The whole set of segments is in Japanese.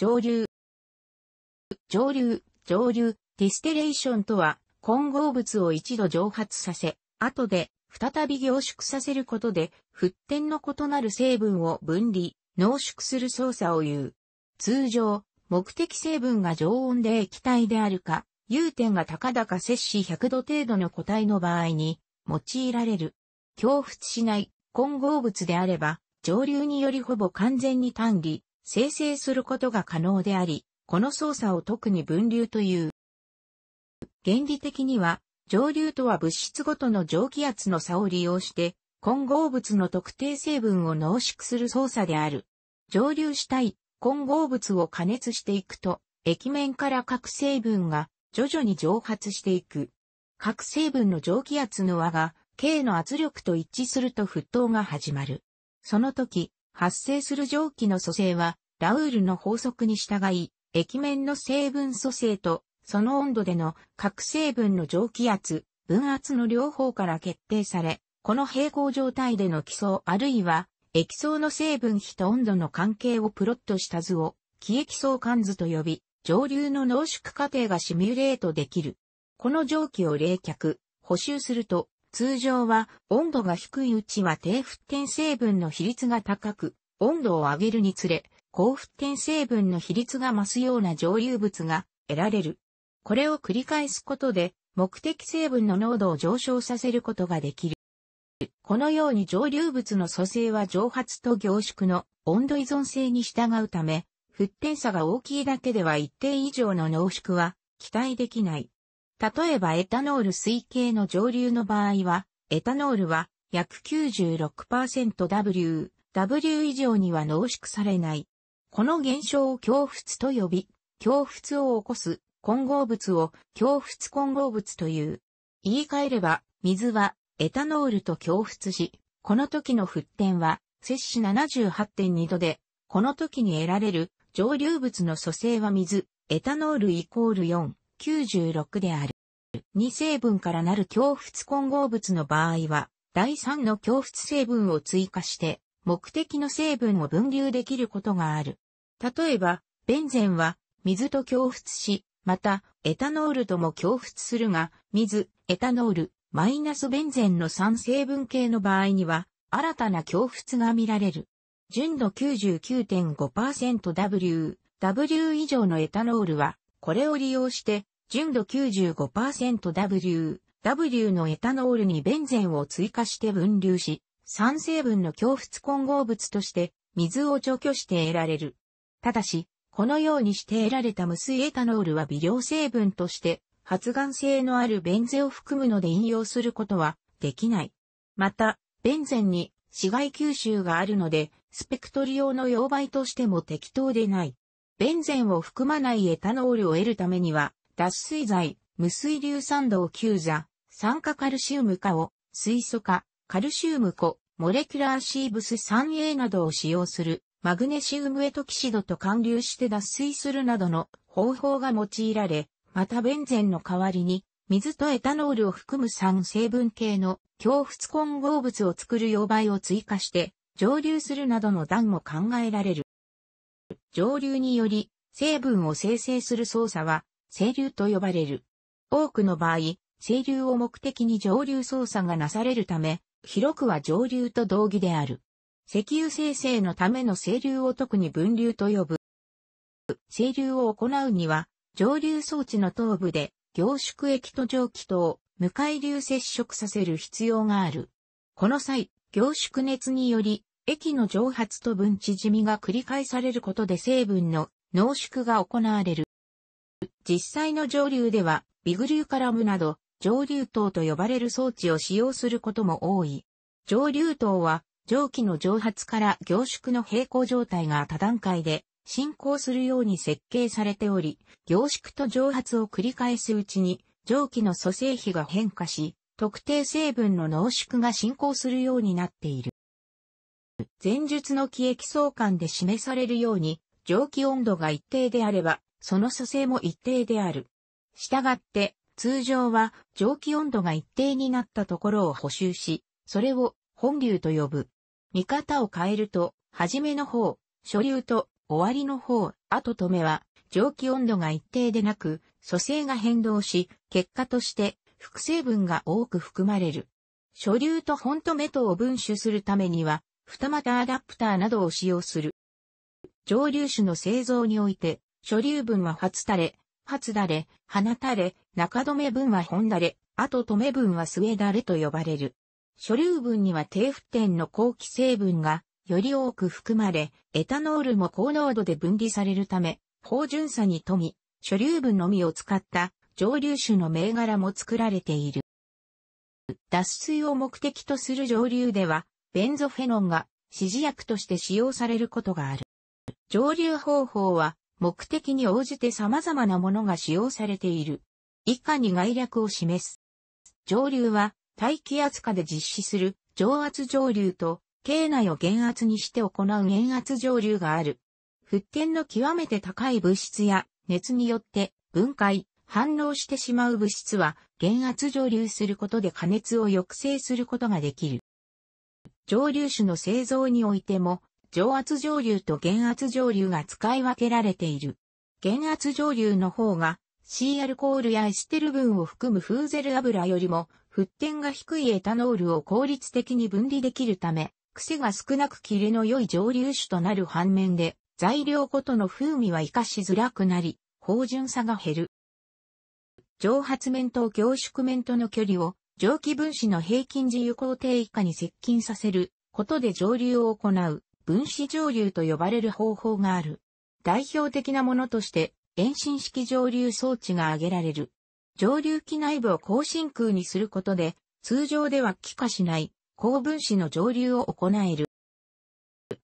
上流。上流、上流、ディステレーションとは、混合物を一度蒸発させ、後で再び凝縮させることで、沸点の異なる成分を分離、濃縮する操作を言う。通常、目的成分が常温で液体であるか、融点が高々摂氏100度程度の固体の場合に用いられる。強沸しない混合物であれば、上流によりほぼ完全に単理、生成することが可能であり、この操作を特に分流という。原理的には、上流とは物質ごとの蒸気圧の差を利用して、混合物の特定成分を濃縮する操作である。蒸留したい混合物を加熱していくと、液面から各成分が徐々に蒸発していく。各成分の蒸気圧の輪が、K の圧力と一致すると沸騰が始まる。その時、発生する蒸気の組成は、ラウールの法則に従い、液面の成分組成と、その温度での各成分の蒸気圧、分圧の両方から決定され、この平行状態での基層あるいは、液層の成分比と温度の関係をプロットした図を、気液相関図と呼び、上流の濃縮過程がシミュレートできる。この蒸気を冷却、補修すると、通常は温度が低いうちは低沸点成分の比率が高く、温度を上げるにつれ、高沸点成分の比率が増すような蒸留物が得られる。これを繰り返すことで、目的成分の濃度を上昇させることができる。このように蒸留物の組成は蒸発と凝縮の温度依存性に従うため、沸点差が大きいだけでは一定以上の濃縮は期待できない。例えばエタノール水系の上流の場合は、エタノールは約 96%W、W 以上には濃縮されない。この現象を強沸と呼び、強沸を起こす混合物を強沸混合物という。言い換えれば、水はエタノールと強沸し、この時の沸点は摂氏78.2度で、この時に得られる上流物の組成は水、エタノールイコール4。96である。2成分からなる共仏混合物の場合は、第3の共仏成分を追加して、目的の成分を分離できることがある。例えば、ベンゼンは、水と共仏し、また、エタノールとも共仏するが、水、エタノール、マイナスベンゼンの3成分系の場合には、新たな共仏が見られる。純度 99.5%W、W 以上のエタノールは、これを利用して、純度 95%W、W のエタノールにベンゼンを追加して分流し、酸成分の強出混合物として水を除去して得られる。ただし、このようにして得られた無水エタノールは微量成分として発がん性のあるベンゼを含むので引用することはできない。また、ベンゼンに紫外吸収があるので、スペクトリ用の溶媒としても適当でない。ベンゼンを含まないエタノールを得るためには、脱水剤、無水硫酸銅吸座、酸化カルシウム化を、水素化、カルシウム粉、モレキュラーシーブス 3A などを使用する、マグネシウムエトキシドと還流して脱水するなどの方法が用いられ、またベンゼンの代わりに、水とエタノールを含む酸成分系の強仏混合物を作る溶媒を追加して、蒸留するなどの段も考えられる。上流により成分を生成する操作は、清流と呼ばれる。多くの場合、清流を目的に上流操作がなされるため、広くは上流と同義である。石油生成のための清流を特に分流と呼ぶ。清流を行うには、上流装置の頭部で凝縮液と蒸気とを無回流接触させる必要がある。この際、凝縮熱により液の蒸発と分縮みが繰り返されることで成分の濃縮が行われる。実際の蒸留では、ビグリューカラムなど、蒸留糖と呼ばれる装置を使用することも多い。蒸留糖は、蒸気の蒸発から凝縮の平行状態が多段階で進行するように設計されており、凝縮と蒸発を繰り返すうちに、蒸気の組成比が変化し、特定成分の濃縮が進行するようになっている。前述の気液相関で示されるように、蒸気温度が一定であれば、その組成も一定である。したがって、通常は蒸気温度が一定になったところを補修し、それを本流と呼ぶ。見方を変えると、初めの方、初流と終わりの方、後止めは、蒸気温度が一定でなく、組成が変動し、結果として複成分が多く含まれる。初流と本止めとを分種するためには、二股アダプターなどを使用する。蒸留酒の製造において、諸流分は初垂れ、初垂れ、花垂れ、中留分は本垂れ、後留分は末垂れと呼ばれる。諸流分には低沸点の後期成分がより多く含まれ、エタノールも高濃度で分離されるため、芳醇さに富み、諸流分のみを使った蒸留酒の銘柄も作られている。脱水を目的とする蒸留では、ベンゾフェノンが指示薬として使用されることがある。蒸留方法は目的に応じて様々なものが使用されている。以下に概略を示す。蒸留は大気圧下で実施する上圧蒸留と境内を減圧にして行う減圧蒸留がある。沸点の極めて高い物質や熱によって分解、反応してしまう物質は減圧蒸留することで加熱を抑制することができる。蒸留酒の製造においても、上圧蒸留と減圧蒸留が使い分けられている。減圧蒸留の方が、C アルコールやエステル分を含むフーゼル油よりも、沸点が低いエタノールを効率的に分離できるため、癖が少なく切れの良い蒸留酒となる反面で、材料ごとの風味は活かしづらくなり、芳醇さが減る。蒸発面と凝縮面との距離を蒸気分子の平均自由工程以下に接近させることで蒸留を行う分子蒸留と呼ばれる方法がある。代表的なものとして、遠心式蒸留装置が挙げられる。蒸留機内部を高真空にすることで、通常では気化しない高分子の蒸留を行える。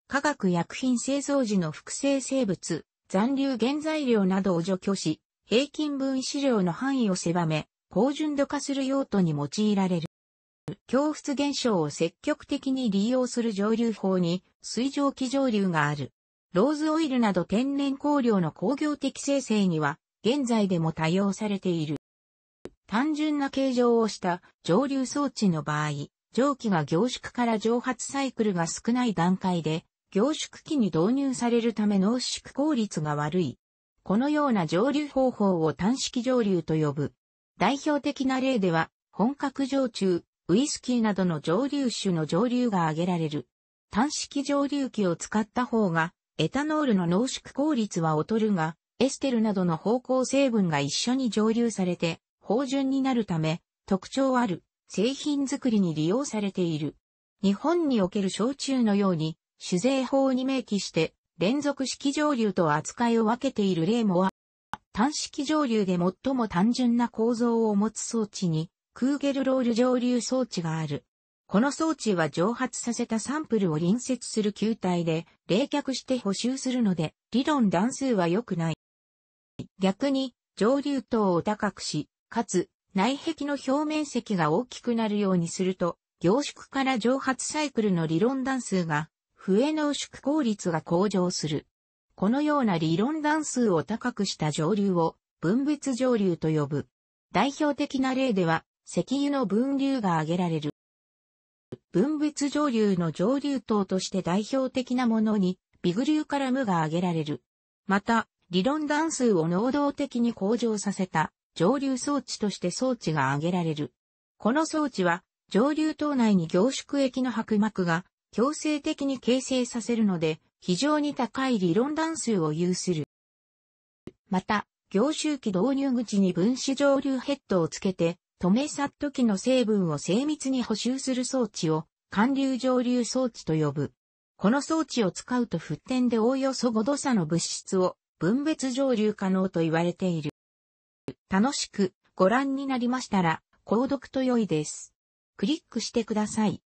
化学薬品製造時の複製生物、残留原材料などを除去し、平均分子量の範囲を狭め、高純度化する用途に用いられる。供出現象を積極的に利用する蒸留法に水蒸気蒸留がある。ローズオイルなど天然香料の工業的生成には現在でも多用されている。単純な形状をした蒸留装置の場合、蒸気が凝縮から蒸発サイクルが少ない段階で凝縮機に導入されるため濃縮効率が悪い。このような蒸留方法を単式蒸留と呼ぶ。代表的な例では、本格焼酎、ウイスキーなどの蒸留酒の蒸留が挙げられる。単式蒸留器を使った方が、エタノールの濃縮効率は劣るが、エステルなどの芳香成分が一緒に蒸留されて、芳醇になるため、特徴ある製品作りに利用されている。日本における焼酎のように、酒税法に明記して、連続式蒸留と扱いを分けている例もある。単式上流で最も単純な構造を持つ装置に、クーゲルロール上流装置がある。この装置は蒸発させたサンプルを隣接する球体で冷却して補修するので、理論段数は良くない。逆に、上流等を高くし、かつ、内壁の表面積が大きくなるようにすると、凝縮から蒸発サイクルの理論段数が、笛の濃縮効率が向上する。このような理論段数を高くした上流を分別上流と呼ぶ。代表的な例では、石油の分流が挙げられる。分別上流の上流等として代表的なものに、ビグ流から無が挙げられる。また、理論段数を能動的に向上させた上流装置として装置が挙げられる。この装置は、上流等内に凝縮液の薄膜が強制的に形成させるので、非常に高い理論段数を有する。また、凝集機導入口に分子蒸留ヘッドをつけて、止め殺ット機の成分を精密に補修する装置を、寒流蒸留装置と呼ぶ。この装置を使うと沸点でおおよそ5度差の物質を分別蒸留可能と言われている。楽しくご覧になりましたら、購読と良いです。クリックしてください。